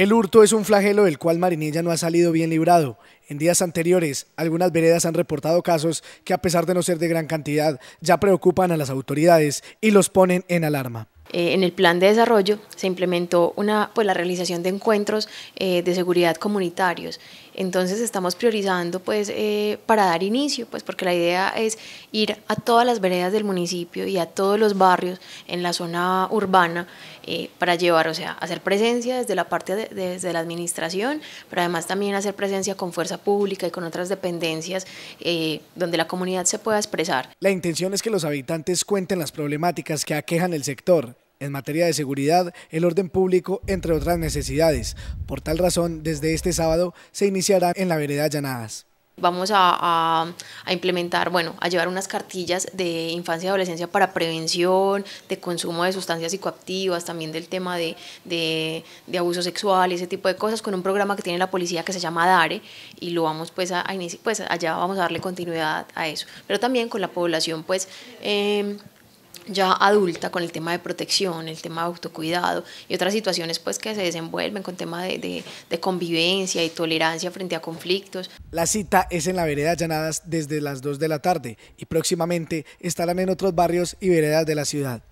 El hurto es un flagelo del cual Marinilla no ha salido bien librado. En días anteriores, algunas veredas han reportado casos que a pesar de no ser de gran cantidad, ya preocupan a las autoridades y los ponen en alarma. Eh, en el plan de desarrollo se implementó una, pues, la realización de encuentros eh, de seguridad comunitarios entonces estamos priorizando pues eh, para dar inicio, pues porque la idea es ir a todas las veredas del municipio y a todos los barrios en la zona urbana eh, para llevar, o sea, hacer presencia desde la parte de, desde la administración, pero además también hacer presencia con fuerza pública y con otras dependencias eh, donde la comunidad se pueda expresar. La intención es que los habitantes cuenten las problemáticas que aquejan el sector en materia de seguridad, el orden público, entre otras necesidades. Por tal razón, desde este sábado se iniciará en la vereda Llanadas vamos a, implementar, bueno, a llevar unas cartillas de infancia y adolescencia para prevención, de consumo de sustancias psicoactivas, también del tema de, abuso sexual y ese tipo de cosas, con un programa que tiene la policía que se llama DARE y lo vamos pues a, iniciar, pues allá vamos a darle continuidad a eso, pero también con la población pues... Em, ya adulta con el tema de protección, el tema de autocuidado y otras situaciones pues que se desenvuelven con tema de, de convivencia y tolerancia frente a conflictos. La cita es en la vereda Llanadas desde las 2 de la tarde y próximamente estarán en otros barrios y veredas de la ciudad.